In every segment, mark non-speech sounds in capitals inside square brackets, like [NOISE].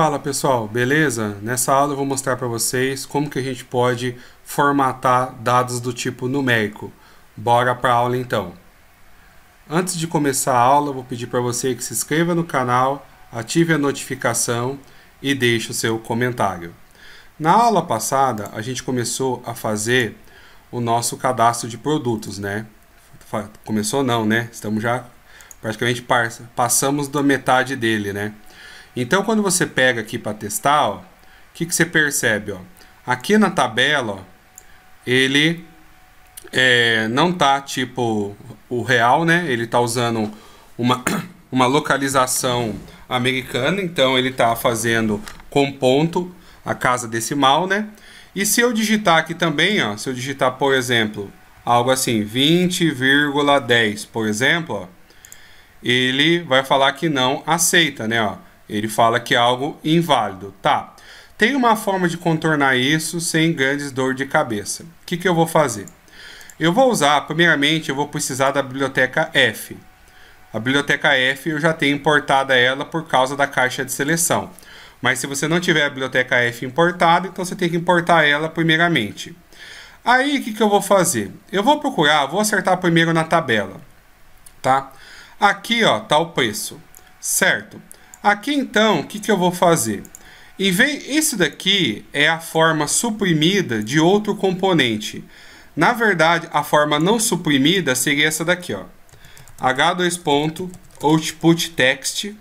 Fala pessoal, beleza? Nessa aula eu vou mostrar para vocês como que a gente pode formatar dados do tipo numérico. Bora para a aula então. Antes de começar a aula, eu vou pedir para você que se inscreva no canal, ative a notificação e deixe o seu comentário. Na aula passada, a gente começou a fazer o nosso cadastro de produtos, né? Começou não, né? Estamos já praticamente passamos da metade dele, né? Então, quando você pega aqui para testar, o que, que você percebe? Ó? Aqui na tabela, ó, ele é, não tá tipo o real, né? Ele tá usando uma, [COUGHS] uma localização americana, então ele tá fazendo com ponto a casa decimal, né? E se eu digitar aqui também, ó, se eu digitar, por exemplo, algo assim, 20,10, por exemplo, ó, ele vai falar que não aceita, né? Ó. Ele fala que é algo inválido. Tá, tem uma forma de contornar isso sem grandes dor de cabeça. O que, que eu vou fazer? Eu vou usar, primeiramente, eu vou precisar da biblioteca F. A biblioteca F eu já tenho importada ela por causa da caixa de seleção. Mas se você não tiver a biblioteca F importada, então você tem que importar ela primeiramente. Aí o que, que eu vou fazer? Eu vou procurar, vou acertar primeiro na tabela. Tá? Aqui ó, tá o preço, certo? Aqui então, o que, que eu vou fazer? Em vez, isso daqui é a forma suprimida de outro componente. Na verdade, a forma não suprimida seria essa daqui, ó. H2 ponto output text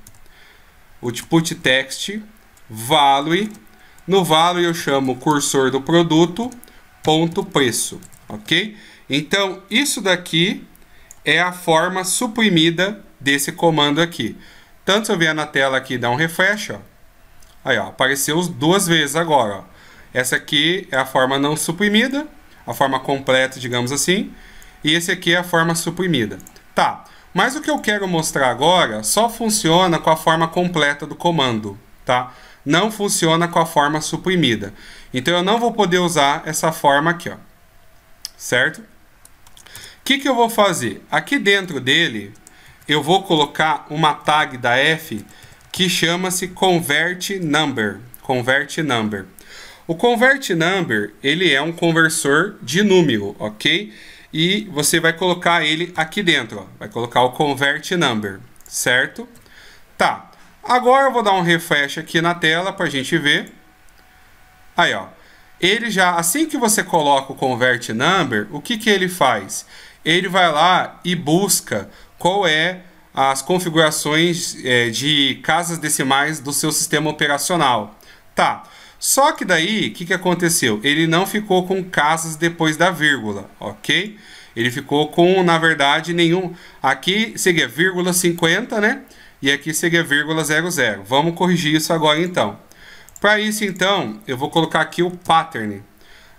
output text value no value eu chamo o cursor do produto ponto preço, ok? Então isso daqui é a forma suprimida desse comando aqui. Tanto se eu vier na tela aqui e dar um refresh, ó. Aí, ó, apareceu duas vezes agora, ó. Essa aqui é a forma não suprimida, a forma completa, digamos assim. E esse aqui é a forma suprimida. Tá, mas o que eu quero mostrar agora só funciona com a forma completa do comando, tá? Não funciona com a forma suprimida. Então eu não vou poder usar essa forma aqui, ó. Certo? O que, que eu vou fazer? Aqui dentro dele, eu vou colocar uma tag da F que chama-se convert number, convert number. O convert number, ele é um conversor de número, OK? E você vai colocar ele aqui dentro, ó. vai colocar o convert number, certo? Tá. Agora eu vou dar um refresh aqui na tela para a gente ver. Aí, ó. Ele já, assim que você coloca o convert number, o que, que ele faz? Ele vai lá e busca qual é as configurações é, de casas decimais do seu sistema operacional. Tá. Só que daí, o que, que aconteceu? Ele não ficou com casas depois da vírgula, ok? Ele ficou com, na verdade, nenhum... Aqui seria vírgula 50, né? E aqui seria vírgula 00. Vamos corrigir isso agora, então. Para isso, então, eu vou colocar aqui o pattern.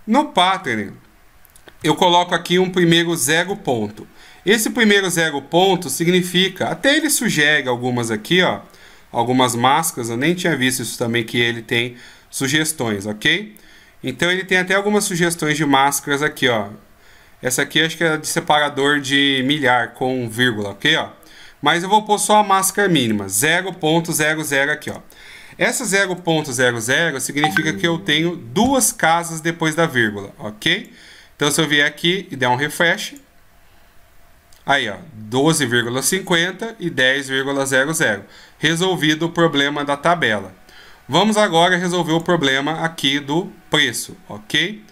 No pattern, eu coloco aqui um primeiro zero ponto. Esse primeiro zero ponto significa, até ele sugere algumas aqui, ó, algumas máscaras, eu nem tinha visto isso também que ele tem sugestões, ok? Então ele tem até algumas sugestões de máscaras aqui, ó. Essa aqui acho que é de separador de milhar com vírgula, ok? Ó. Mas eu vou pôr só a máscara mínima, 0.00 aqui, ó. Essa 0.00 significa que eu tenho duas casas depois da vírgula, ok? Então se eu vier aqui e der um refresh, Aí, ó, 12,50 e 10,00. Resolvido o problema da tabela. Vamos agora resolver o problema aqui do preço, ok?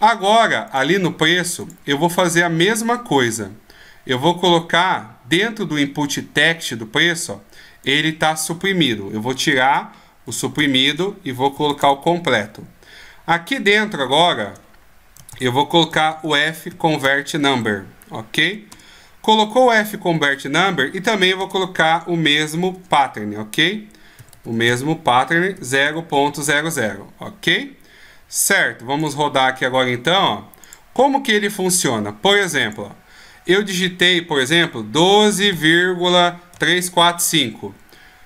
Agora, ali no preço, eu vou fazer a mesma coisa. Eu vou colocar dentro do input text do preço, ó, ele está suprimido. Eu vou tirar o suprimido e vou colocar o completo. Aqui dentro agora, eu vou colocar o f convert number, ok? colocou o F convert number e também vou colocar o mesmo pattern, ok? O mesmo pattern 0.00, ok? Certo, vamos rodar aqui agora então. Ó. Como que ele funciona? Por exemplo, ó, eu digitei, por exemplo, 12,345.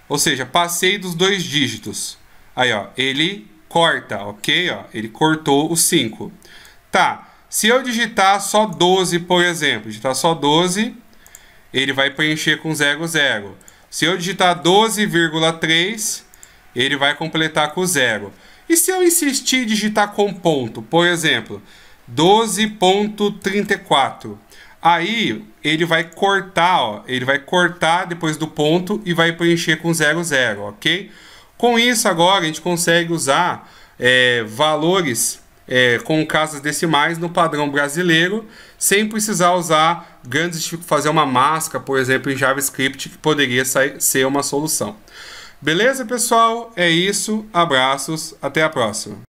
Ou seja, passei dos dois dígitos. Aí, ó, ele corta, ok? Ó, ele cortou o 5. Tá, se eu digitar só 12, por exemplo, digitar só 12, ele vai preencher com 00. Se eu digitar 12,3, ele vai completar com 0. E se eu insistir em digitar com ponto, por exemplo, 12.34, aí ele vai cortar, ó, ele vai cortar depois do ponto e vai preencher com 00, ok? Com isso agora a gente consegue usar é, valores é, com casas decimais no padrão brasileiro, sem precisar usar grandes fazer uma máscara, por exemplo, em JavaScript, que poderia sair, ser uma solução. Beleza, pessoal? É isso. Abraços. Até a próxima.